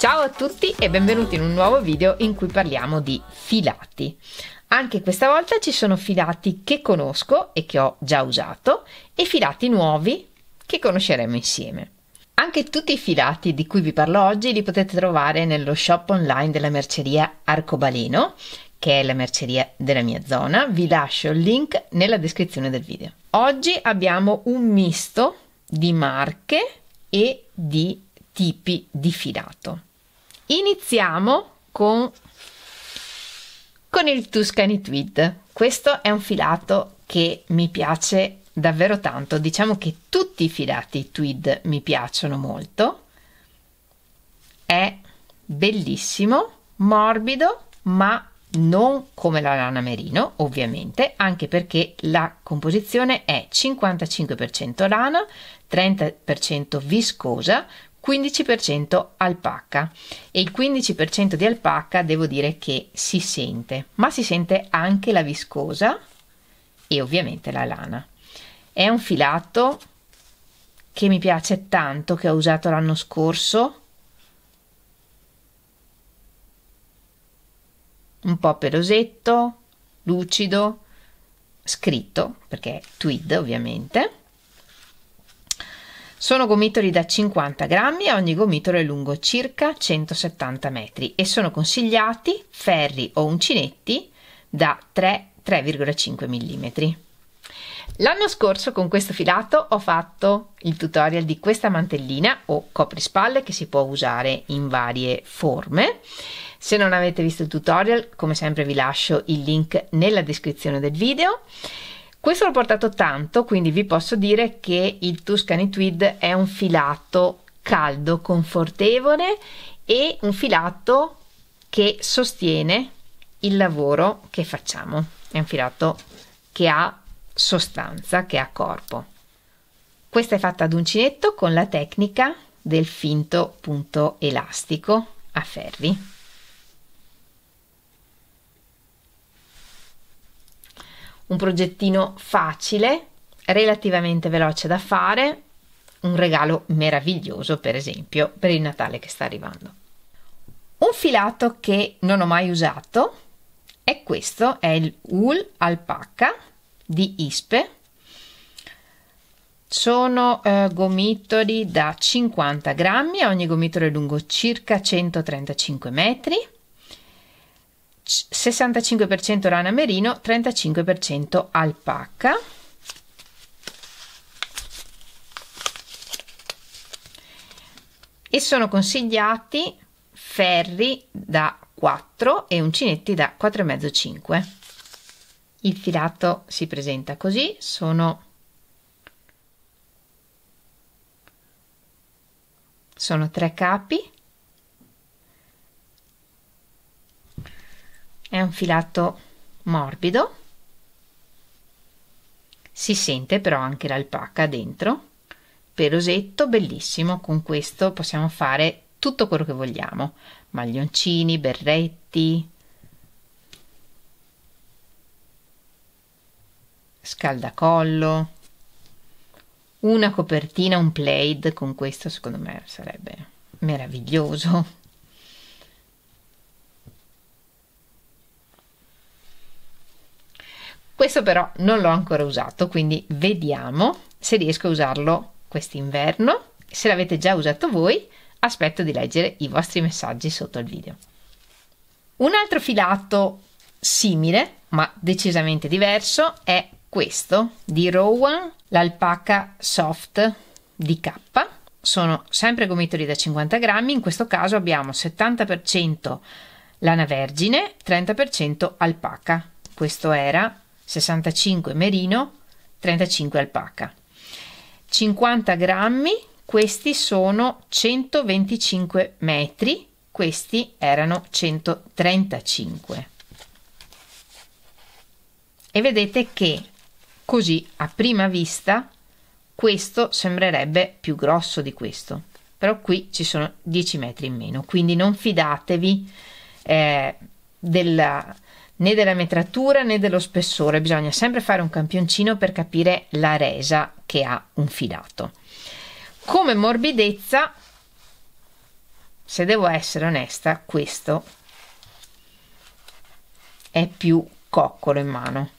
Ciao a tutti e benvenuti in un nuovo video in cui parliamo di filati. Anche questa volta ci sono filati che conosco e che ho già usato e filati nuovi che conosceremo insieme. Anche tutti i filati di cui vi parlo oggi li potete trovare nello shop online della merceria Arcobaleno, che è la merceria della mia zona. Vi lascio il link nella descrizione del video. Oggi abbiamo un misto di marche e di tipi di filato. Iniziamo con, con il Tuscany Tweed. Questo è un filato che mi piace davvero tanto. Diciamo che tutti i filati tweed mi piacciono molto. È bellissimo, morbido, ma non come la lana merino, ovviamente, anche perché la composizione è 55% lana, 30% viscosa, 15% alpacca e il 15% di alpacca devo dire che si sente, ma si sente anche la viscosa e ovviamente la lana. È un filato che mi piace tanto, che ho usato l'anno scorso, un po' pelosetto, lucido, scritto, perché è tweed ovviamente sono gomitoli da 50 grammi e ogni gomitolo è lungo circa 170 metri e sono consigliati ferri o uncinetti da 3 3,5 mm. L'anno scorso con questo filato ho fatto il tutorial di questa mantellina o coprispalle che si può usare in varie forme. Se non avete visto il tutorial, come sempre vi lascio il link nella descrizione del video. Questo l'ho portato tanto, quindi vi posso dire che il Tuscany Tweed è un filato caldo, confortevole e un filato che sostiene il lavoro che facciamo. È un filato che ha sostanza, che ha corpo. Questa è fatta ad uncinetto con la tecnica del finto punto elastico a ferri. un progettino facile, relativamente veloce da fare, un regalo meraviglioso per esempio per il Natale che sta arrivando. Un filato che non ho mai usato è questo, è il wool alpaca di Ispe. Sono eh, gomitoli da 50 grammi, ogni gomitolo è lungo circa 135 metri 65% rana merino, 35% alpaca. E sono consigliati ferri da 4 e uncinetti da 4,5-5. Il filato si presenta così, sono sono tre capi è un filato morbido si sente però anche l'alpaca dentro pelosetto bellissimo con questo possiamo fare tutto quello che vogliamo maglioncini berretti scaldacollo una copertina un plaid con questo secondo me sarebbe meraviglioso Questo però non l'ho ancora usato, quindi vediamo se riesco a usarlo quest'inverno. Se l'avete già usato voi, aspetto di leggere i vostri messaggi sotto il video. Un altro filato simile, ma decisamente diverso, è questo di Rowan, l'alpaca soft di K. Sono sempre gomitoli da 50 grammi, in questo caso abbiamo 70% lana vergine, 30% alpaca. Questo era 65 merino, 35 alpaca. 50 grammi, questi sono 125 metri, questi erano 135. E vedete che così a prima vista questo sembrerebbe più grosso di questo, però qui ci sono 10 metri in meno, quindi non fidatevi eh, della, né della metratura né dello spessore, bisogna sempre fare un campioncino per capire la resa che ha un filato. Come morbidezza, se devo essere onesta, questo è più coccolo in mano,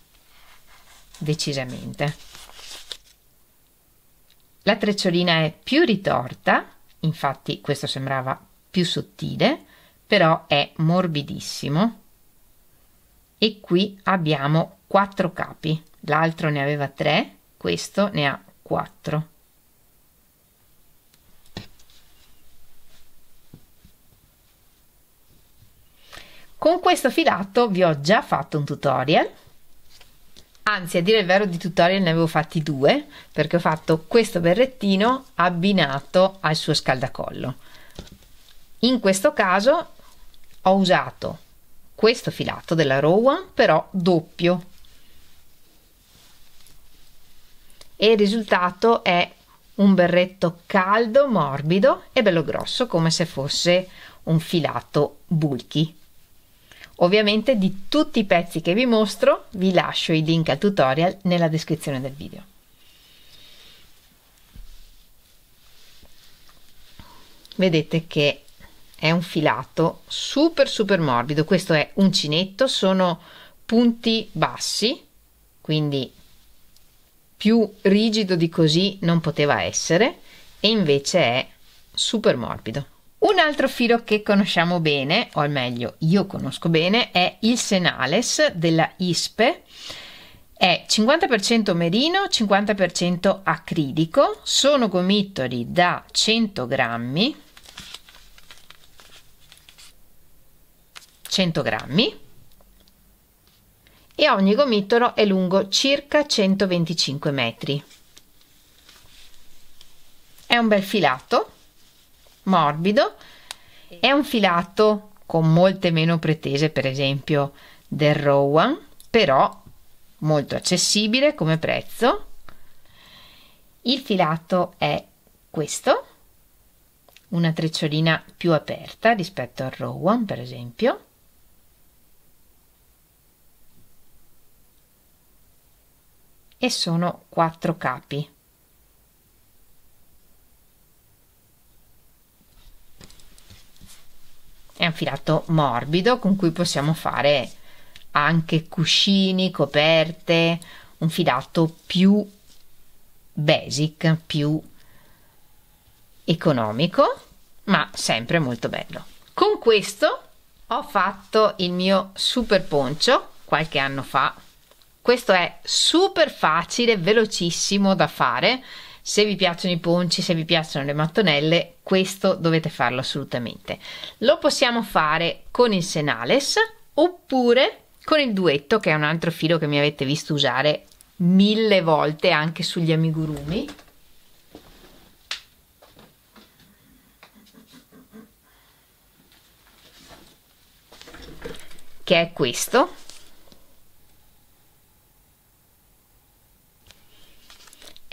decisamente. La trecciolina è più ritorta, infatti questo sembrava più sottile, però è morbidissimo e qui abbiamo quattro capi l'altro ne aveva tre, questo ne ha 4 con questo filato vi ho già fatto un tutorial anzi a dire il vero di tutorial ne avevo fatti due perché ho fatto questo berrettino abbinato al suo scaldacollo in questo caso ho usato questo filato della row 1 però doppio e il risultato è un berretto caldo, morbido e bello grosso come se fosse un filato bulky. Ovviamente di tutti i pezzi che vi mostro vi lascio i link al tutorial nella descrizione del video. Vedete che è un filato super super morbido questo è uncinetto sono punti bassi quindi più rigido di così non poteva essere e invece è super morbido un altro filo che conosciamo bene o al meglio io conosco bene è il senales della ispe è 50% merino 50% acridico sono gomitoli da 100 grammi 100 grammi e ogni gomitolo è lungo circa 125 metri. È un bel filato, morbido, è un filato con molte meno pretese, per esempio, del Rowan, però molto accessibile come prezzo. Il filato è questo, una trecciolina più aperta rispetto al Rowan, per esempio e sono quattro capi. È un filato morbido con cui possiamo fare anche cuscini, coperte, un filato più basic, più economico, ma sempre molto bello. Con questo ho fatto il mio super poncio qualche anno fa questo è super facile, velocissimo da fare. Se vi piacciono i ponci, se vi piacciono le mattonelle, questo dovete farlo assolutamente. Lo possiamo fare con il senales oppure con il duetto, che è un altro filo che mi avete visto usare mille volte anche sugli amigurumi. Che è questo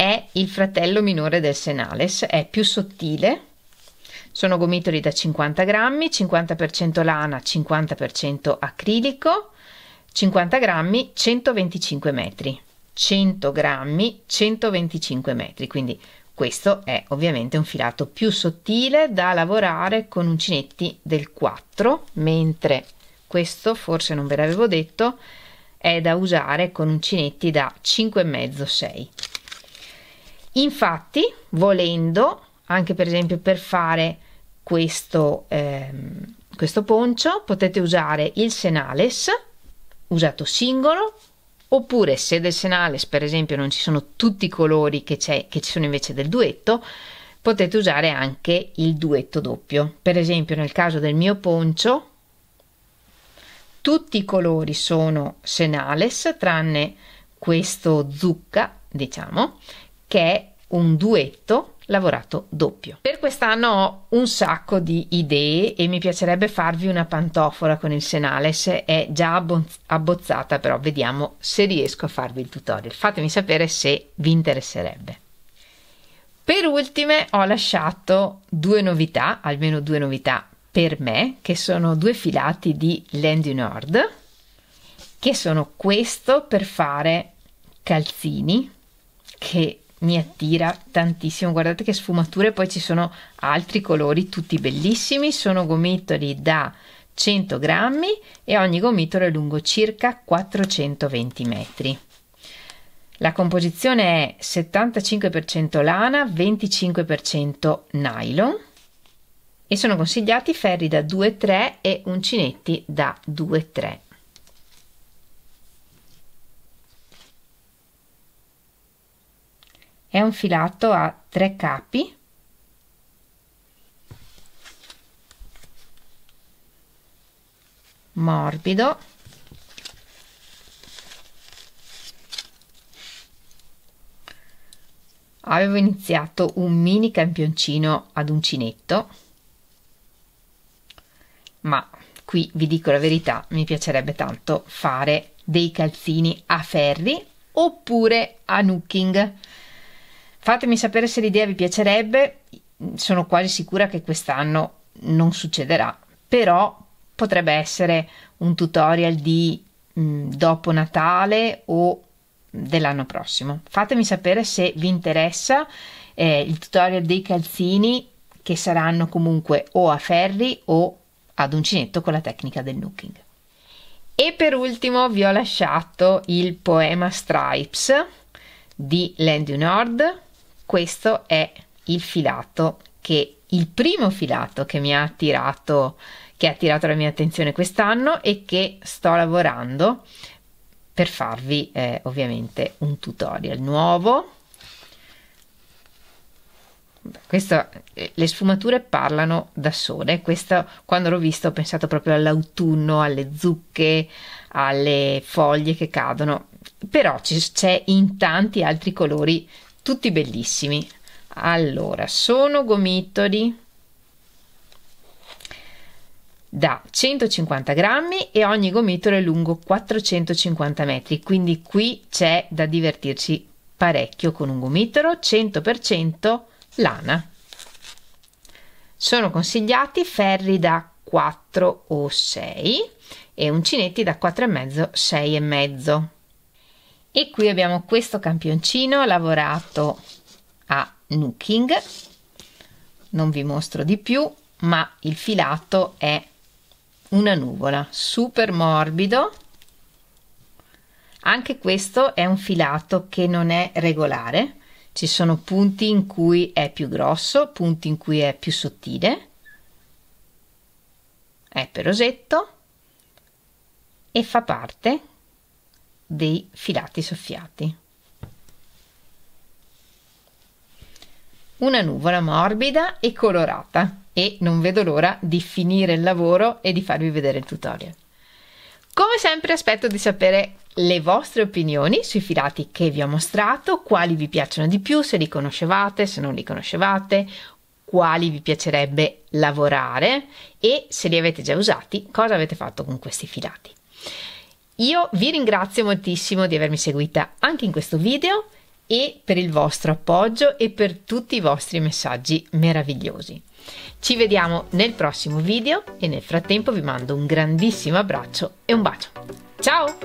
è il fratello minore del Senales, è più sottile, sono gomitoli da 50 grammi, 50% lana, 50% acrilico, 50 grammi, 125 metri, 100 grammi, 125 metri, quindi questo è ovviamente un filato più sottile da lavorare con uncinetti del 4, mentre questo forse non ve l'avevo detto, è da usare con uncinetti da 5,5-6. Infatti, volendo, anche per esempio per fare questo, ehm, questo poncio, potete usare il senales, usato singolo, oppure se del senales per esempio non ci sono tutti i colori che, c'è, che ci sono invece del duetto, potete usare anche il duetto doppio. Per esempio nel caso del mio poncio, tutti i colori sono senales tranne questo zucca, diciamo, che è un duetto lavorato doppio. Per quest'anno ho un sacco di idee e mi piacerebbe farvi una pantofola con il Senales, è già abbozzata però vediamo se riesco a farvi il tutorial. Fatemi sapere se vi interesserebbe. Per ultime ho lasciato due novità, almeno due novità per me, che sono due filati di Landy Nord, che sono questo per fare calzini che mi attira tantissimo. Guardate che sfumature, poi ci sono altri colori, tutti bellissimi. Sono gomitoli da 100 grammi e ogni gomitolo è lungo circa 420 metri. La composizione è 75% lana, 25% nylon e sono consigliati ferri da 2-3 e uncinetti da 2-3. è un filato a tre capi morbido avevo iniziato un mini campioncino ad uncinetto ma qui vi dico la verità mi piacerebbe tanto fare dei calzini a ferri oppure a nooking Fatemi sapere se l'idea vi piacerebbe, sono quasi sicura che quest'anno non succederà, però potrebbe essere un tutorial di mh, mm, dopo Natale o dell'anno prossimo. Fatemi sapere se vi interessa eh, il tutorial dei calzini che saranno comunque o a ferri o ad uncinetto con la tecnica del nooking. E per ultimo vi ho lasciato il poema Stripes di Landy Nord questo è il filato che il primo filato che mi ha attirato che ha attirato la mia attenzione quest'anno e che sto lavorando per farvi eh, ovviamente un tutorial nuovo questo, eh, le sfumature parlano da sole. Questo, quando l'ho visto, ho pensato proprio all'autunno, alle zucche, alle foglie che cadono. Però c'è in tanti altri colori tutti bellissimi. Allora, sono gomitoli da 150 grammi e ogni gomitolo è lungo 450 metri, quindi qui c'è da divertirsi parecchio con un gomitolo 100% lana. Sono consigliati ferri da 4 o 6 e uncinetti da 4,5 mezzo e qui abbiamo questo campioncino lavorato a nooking non vi mostro di più ma il filato è una nuvola super morbido anche questo è un filato che non è regolare ci sono punti in cui è più grosso punti in cui è più sottile è per rosetto e fa parte dei filati soffiati. Una nuvola morbida e colorata e non vedo l'ora di finire il lavoro e di farvi vedere il tutorial. Come sempre aspetto di sapere le vostre opinioni sui filati che vi ho mostrato, quali vi piacciono di più, se li conoscevate, se non li conoscevate, quali vi piacerebbe lavorare e se li avete già usati, cosa avete fatto con questi filati. Io vi ringrazio moltissimo di avermi seguita anche in questo video e per il vostro appoggio e per tutti i vostri messaggi meravigliosi. Ci vediamo nel prossimo video e nel frattempo vi mando un grandissimo abbraccio e un bacio. Ciao!